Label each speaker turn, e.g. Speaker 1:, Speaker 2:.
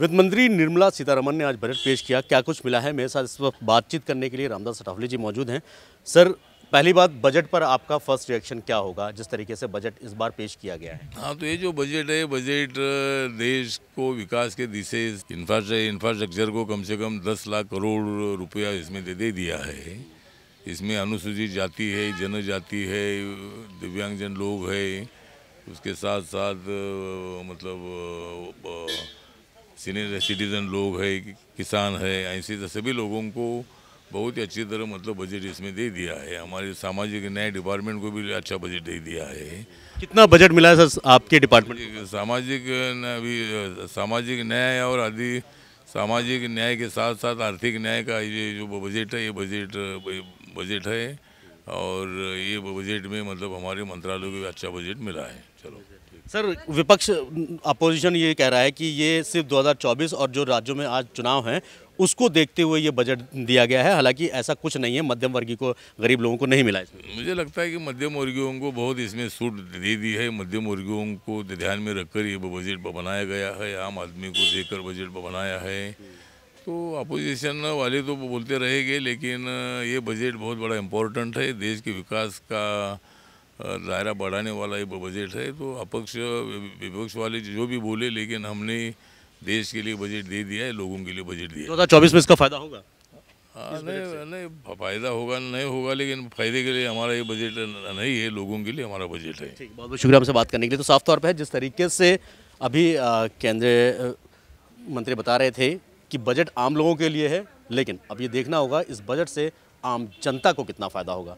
Speaker 1: वित्त मंत्री निर्मला सीतारमन ने आज बजट पेश किया क्या कुछ मिला है मेरे साथ इस वक्त बातचीत करने के लिए रामदास अठावले जी मौजूद हैं सर पहली बात बजट पर आपका फर्स्ट रिएक्शन क्या होगा जिस तरीके से बजट इस बार पेश किया गया है
Speaker 2: हाँ तो ये जो बजट है बजट देश को विकास के दिशे इंफ्रास्ट्रक्चर को कम से कम दस लाख करोड़ रुपया इसमें दे, दे दिया है इसमें अनुसूचित जाति है जनजाति है दिव्यांगजन लोग है उसके साथ साथ मतलब सीनियर सिटीज़न लोग है किसान है ऐसे तो सभी लोगों को बहुत ही अच्छी तरह मतलब बजट इसमें दे दिया है हमारे सामाजिक न्याय डिपार्टमेंट को भी अच्छा बजट दे दिया है
Speaker 1: कितना बजट मिला है सर आपके डिपार्टमेंट
Speaker 2: सामाजिक अभी सामाजिक न्याय और आदि सामाजिक न्याय के साथ साथ आर्थिक न्याय का ये जो बजट है ये बजट बजट है और ये बजट में मतलब हमारे मंत्रालय को भी अच्छा बजट मिला है चलो
Speaker 1: सर विपक्ष अपोजिशन ये कह रहा है कि ये सिर्फ 2024 और जो राज्यों में आज चुनाव हैं उसको देखते हुए ये बजट दिया गया है हालांकि ऐसा कुछ नहीं है मध्यम वर्गीय को गरीब लोगों को नहीं मिला इसमें
Speaker 2: मुझे लगता है कि मध्यम वर्गीयों को बहुत इसमें छूट दे दी है मध्यम वर्गीयों को ध्यान में रखकर ये बजट बनाया गया है आम आदमी को देकर बजट बनाया है तो अपोजिशन वाले तो बोलते रहेंगे लेकिन ये बजट बहुत बड़ा इम्पोर्टेंट है देश के विकास का दायरा बढ़ाने वाला ये बजट है तो अपक्ष विपक्ष वाले जो भी बोले लेकिन हमने देश के लिए बजट दे दिया है लोगों के लिए बजट दिया दो हज़ार चौबीस में इसका फ़ायदा होगा हाँ, नहीं नहीं फ़ायदा होगा नहीं होगा लेकिन फ़ायदे के लिए हमारा ये बजट नहीं है लोगों के लिए हमारा बजट है ठीक बहुत
Speaker 1: बहुत शुक्रिया हमसे बात करने के लिए तो साफ तौर पर है जिस तरीके से अभी केंद्रीय मंत्री बता रहे थे कि बजट आम लोगों के लिए है लेकिन अब ये देखना होगा इस बजट से आम जनता को कितना फ़ायदा होगा